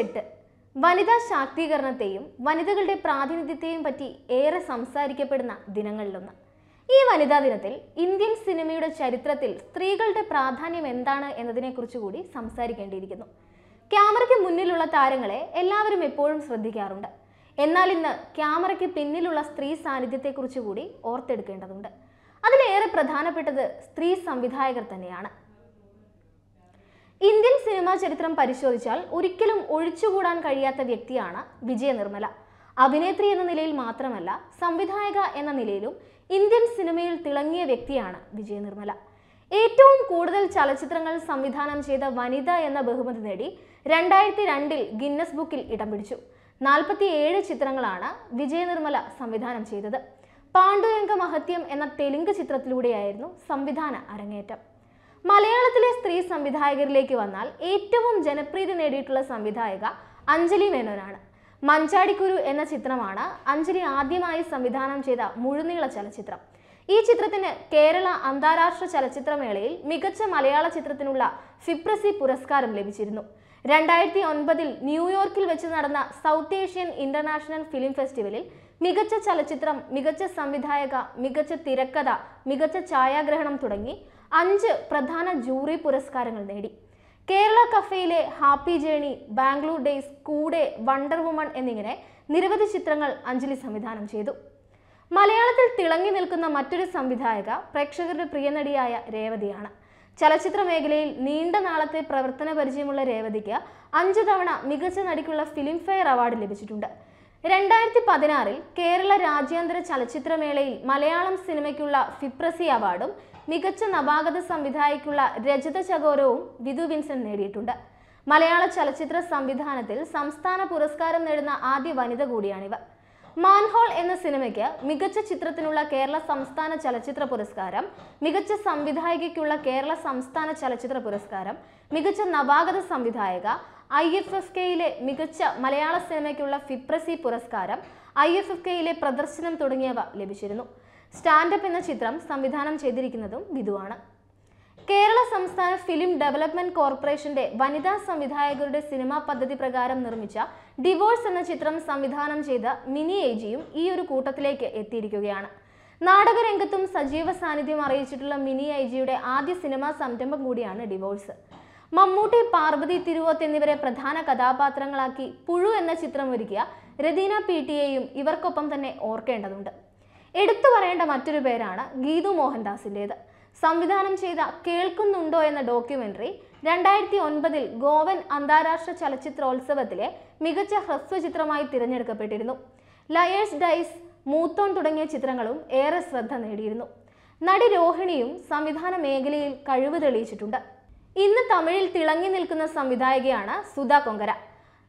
എട്ട് വനിതാ ശാക്തീകരണത്തെയും വനിതകളുടെ പ്രാതിനിധ്യത്തെയും പറ്റി ഏറെ സംസാരിക്കപ്പെടുന്ന ദിനങ്ങളിലൊന്ന് ഈ വനിതാ ദിനത്തിൽ ഇന്ത്യൻ സിനിമയുടെ ചരിത്രത്തിൽ സ്ത്രീകളുടെ പ്രാധാന്യം എന്താണ് എന്നതിനെക്കുറിച്ച് കൂടി സംസാരിക്കേണ്ടിയിരിക്കുന്നു ക്യാമറയ്ക്ക് മുന്നിലുള്ള താരങ്ങളെ എല്ലാവരും എപ്പോഴും ശ്രദ്ധിക്കാറുണ്ട് എന്നാൽ ഇന്ന് ക്യാമറയ്ക്ക് പിന്നിലുള്ള സ്ത്രീ സാന്നിധ്യത്തെക്കുറിച്ച് കൂടി ഓർത്തെടുക്കേണ്ടതുണ്ട് അതിലേറെ പ്രധാനപ്പെട്ടത് സ്ത്രീ സംവിധായകർ തന്നെയാണ് സിനിമാ ചരിത്രം പരിശോധിച്ചാൽ ഒരിക്കലും ഒഴിച്ചുകൂടാൻ കഴിയാത്ത വ്യക്തിയാണ് വിജയ നിർമ്മല അഭിനേത്രി എന്ന നിലയിൽ മാത്രമല്ല സംവിധായക എന്ന നിലയിലും ഇന്ത്യൻ സിനിമയിൽ തിളങ്ങിയ വ്യക്തിയാണ് വിജയ നിർമ്മല ഏറ്റവും കൂടുതൽ ചലച്ചിത്രങ്ങൾ സംവിധാനം ചെയ്ത വനിത എന്ന ബഹുമതി നേടി രണ്ടായിരത്തി രണ്ടിൽ ഗിന്നസ് ബുക്കിൽ ഇടം പിടിച്ചു നാൽപ്പത്തിയേഴ് ചിത്രങ്ങളാണ് വിജയ നിർമ്മല സംവിധാനം ചെയ്തത് പാണ്ഡുരംഗ മഹത്യം എന്ന തെലുങ്ക് ചിത്രത്തിലൂടെയായിരുന്നു സംവിധാന അരങ്ങേറ്റം മലയാളത്തിലെ സ്ത്രീ സംവിധായകരിലേക്ക് വന്നാൽ ഏറ്റവും ജനപ്രീതി നേടിയിട്ടുള്ള സംവിധായക അഞ്ജലി മേനോനാണ് മഞ്ചാടിക്കുരു എന്ന ചിത്രമാണ് അഞ്ജലി ആദ്യമായി സംവിധാനം ചെയ്ത മുഴുനീള ചലച്ചിത്രം ഈ ചിത്രത്തിന് കേരള അന്താരാഷ്ട്ര ചലച്ചിത്രമേളയിൽ മികച്ച മലയാള ചിത്രത്തിനുള്ള ഫിപ്രസി പുരസ്കാരം ലഭിച്ചിരുന്നു രണ്ടായിരത്തി ഒൻപതിൽ ന്യൂയോർക്കിൽ വെച്ച് നടന്ന സൗത്ത് ഏഷ്യൻ ഇന്റർനാഷണൽ ഫിലിം ഫെസ്റ്റിവലിൽ മികച്ച ചലച്ചിത്രം മികച്ച സംവിധായക മികച്ച തിരക്കഥ മികച്ച ഛായാഗ്രഹണം തുടങ്ങി അഞ്ച് പ്രധാന ജൂറി പുരസ്കാരങ്ങൾ നേടി കേരള കഫയിലെ Happy Journey Bangalore Days Koode Wonder Woman എന്നിങ്ങനെ നിരവധി ചിത്രങ്ങൾ അഞ്ജലി സംവിധാനം ചെയ്തു മലയാളത്തിൽ തിളങ്ങി നിൽക്കുന്ന മറ്റൊരു സംവിധായക പ്രേക്ഷകരുടെ പ്രിയനടിയായ രേവതിയാണ് ചലച്ചിത്ര മേഖലയിൽ നീണ്ട നാളത്തെ പ്രവർത്തന പരിചയമുള്ള രേവതിക്ക് അഞ്ചു തവണ മികച്ച നടിക്കുള്ള ഫിലിം ഫെയർ അവാർഡ് ലഭിച്ചിട്ടുണ്ട് രണ്ടായിരത്തി പതിനാറിൽ കേരള രാജ്യാന്തര ചലച്ചിത്രമേളയിൽ മലയാളം സിനിമയ്ക്കുള്ള ഫിപ്രസി അവാർഡും മികച്ച നവാഗത സംവിധായകയ്ക്കുള്ള രജത ചകോരവും വിധു വിൻസെന്റ് നേടിയിട്ടുണ്ട് മലയാള ചലച്ചിത്ര സംവിധാനത്തിൽ സംസ്ഥാന പുരസ്കാരം നേടുന്ന ആദ്യ വനിത കൂടിയാണിവ മാൻഹോൾ എന്ന സിനിമയ്ക്ക് മികച്ച ചിത്രത്തിനുള്ള കേരള സംസ്ഥാന ചലച്ചിത്ര പുരസ്കാരം മികച്ച സംവിധായികയ്ക്കുള്ള കേരള സംസ്ഥാന ചലച്ചിത്ര പുരസ്കാരം മികച്ച നവാഗത സംവിധായക ഐ എഫ് എഫ് കെയിലെ മികച്ച മലയാള സിനിമയ്ക്കുള്ള ഫിപ്രസി പുരസ്കാരം ഐ എഫ് എഫ് കെയിലെ പ്രദർശനം തുടങ്ങിയവ ലഭിച്ചിരുന്നു സ്റ്റാൻഡപ്പ് എന്ന ചിത്രം സംവിധാനം ചെയ്തിരിക്കുന്നതും വിധുവാണ് കേരള സംസ്ഥാന ഫിലിം ഡെവലപ്മെന്റ് കോർപ്പറേഷന്റെ വനിതാ സംവിധായകരുടെ സിനിമാ പദ്ധതി പ്രകാരം നിർമ്മിച്ച ഡിവോഴ്സ് എന്ന ചിത്രം സംവിധാനം ചെയ്ത മിനി ഏജിയും ഈ ഒരു കൂട്ടത്തിലേക്ക് എത്തിയിരിക്കുകയാണ് നാടകരംഗത്തും സജീവ സാന്നിധ്യം അറിയിച്ചിട്ടുള്ള മിനി ഐജിയുടെ ആദ്യ സിനിമാ സംരംഭം കൂടിയാണ് ഡിവോഴ്സ് മമ്മൂട്ടി പാർവതി തിരുവോത്ത് എന്നിവരെ പ്രധാന കഥാപാത്രങ്ങളാക്കി പുഴു എന്ന ചിത്രം ഒരുക്കിയ രതീന പി ടിയെയും ഇവർക്കൊപ്പം തന്നെ ഓർക്കേണ്ടതുണ്ട് എടുത്തു പറയേണ്ട മറ്റൊരു പേരാണ് ഗീതു മോഹൻദാസിൻ്റെത് സംവിധാനം ചെയ്ത കേൾക്കുന്നുണ്ടോ എന്ന ഡോക്യുമെൻ്ററി രണ്ടായിരത്തി ഒൻപതിൽ ഗോവൻ അന്താരാഷ്ട്ര ചലച്ചിത്രോത്സവത്തിലെ മികച്ച ഹ്രസ്വചിത്രമായി തിരഞ്ഞെടുക്കപ്പെട്ടിരുന്നു ലയേഴ്സ് ഡൈസ് മൂത്തോൺ തുടങ്ങിയ ചിത്രങ്ങളും ഏറെ ശ്രദ്ധ നേടിയിരുന്നു നടി രോഹിണിയും സംവിധാന മേഖലയിൽ കഴിവ് തെളിയിച്ചിട്ടുണ്ട് ഇന്ന് തമിഴിൽ തിളങ്ങി നിൽക്കുന്ന സംവിധായകയാണ് സുധാ കൊങ്കര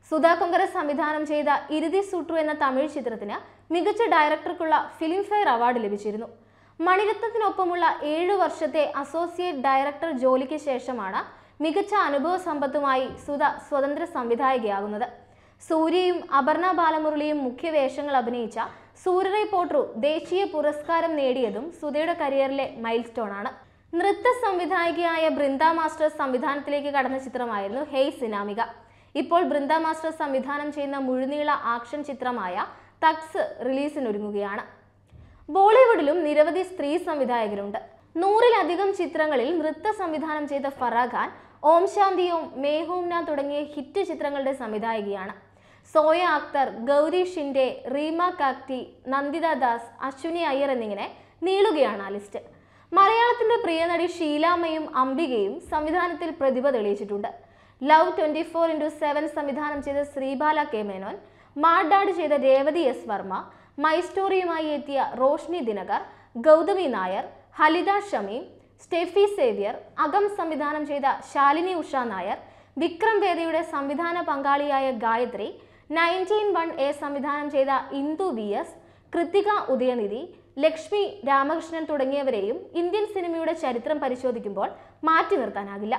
സുധാ കൊങ്കര സംവിധാനം ചെയ്ത ഇരുതി സൂട്രു എന്ന തമിഴ് ചിത്രത്തിന് മികച്ച ഡയറക്ടർക്കുള്ള ഫിലിംഫെയർ അവാർഡ് ലഭിച്ചിരുന്നു മണിരത്നത്തിനൊപ്പമുള്ള ഏഴു വർഷത്തെ അസോസിയേറ്റ് ഡയറക്ടർ ജോലിക്ക് ശേഷമാണ് മികച്ച അനുഭവ സമ്പത്തുമായി സുധ സ്വതന്ത്ര സംവിധായകയാകുന്നത് സൂര്യയും അപർണ ബാലമുരളിയും മുഖ്യ വേഷങ്ങൾ അഭിനയിച്ച സൂര്യറേ പോട്രു ദേശീയ പുരസ്കാരം നേടിയതും സുധയുടെ കരിയറിലെ മൈൽ ആണ് നൃത്ത സംവിധായികയായ ബൃന്ദ മാസ്റ്റർ സംവിധാനത്തിലേക്ക് കടന്ന ചിത്രമായിരുന്നു ഹേയ് സിനാമിക ഇപ്പോൾ ബൃന്ദ മാസ്റ്റർ സംവിധാനം ചെയ്യുന്ന മുഴുനീള ആക്ഷൻ ചിത്രമായ തക്സ് റിലീസിനൊരുങ്ങുകയാണ് ബോളിവുഡിലും നിരവധി സ്ത്രീ സംവിധായകരുണ്ട് നൂറിലധികം ചിത്രങ്ങളിൽ നൃത്ത സംവിധാനം ചെയ്ത ഫറാഖാൻ ഓം ശാന്തി ഓം തുടങ്ങിയ ഹിറ്റ് ചിത്രങ്ങളുടെ സംവിധായികയാണ് സോയ അക്തർ ഗൗരി ഷിൻഡെ റീമ കാക്തി നന്ദിത ദാസ് അശ്വിനി അയ്യർ എന്നിങ്ങനെ നീളുകയാണ് ആ ലിസ്റ്റ് മലയാളത്തിന്റെ പ്രിയനടി ഷീലാമ്മയും അംബികയും സംവിധാനത്തിൽ പ്രതിഭ തെളിയിച്ചിട്ടുണ്ട് love twenty four into seven സംവിധാനം ചെയ്ത ശ്രീബാല കെ മേനോൻ മാർഡാഡ് ചെയ്ത രേവതി എസ് വർമ്മ മൈ സ്റ്റോറിയുമായി എത്തിയ റോഷ്നി ദിനകർ ഗൗതമി നായർ ഹലിത ഷമീൻ സ്റ്റെഫി സേവ്യർ അകം സംവിധാനം ചെയ്ത ശാലിനി ഉഷ നായർ വിക്രം വേദയുടെ സംവിധാന പങ്കാളിയായ ഗായത്രി നയൻറ്റീൻ വൺ എ സംവിധാനം ചെയ്ത Indu V S Krithika Udhayanidhi Lakshmy Ramakrishnan Indian ഇന്ത്യൻ സിനിമയുടെ ചരിത്രം പരിശോധിക്കുമ്പോൾ മാറ്റി നിർത്താനാകില്ല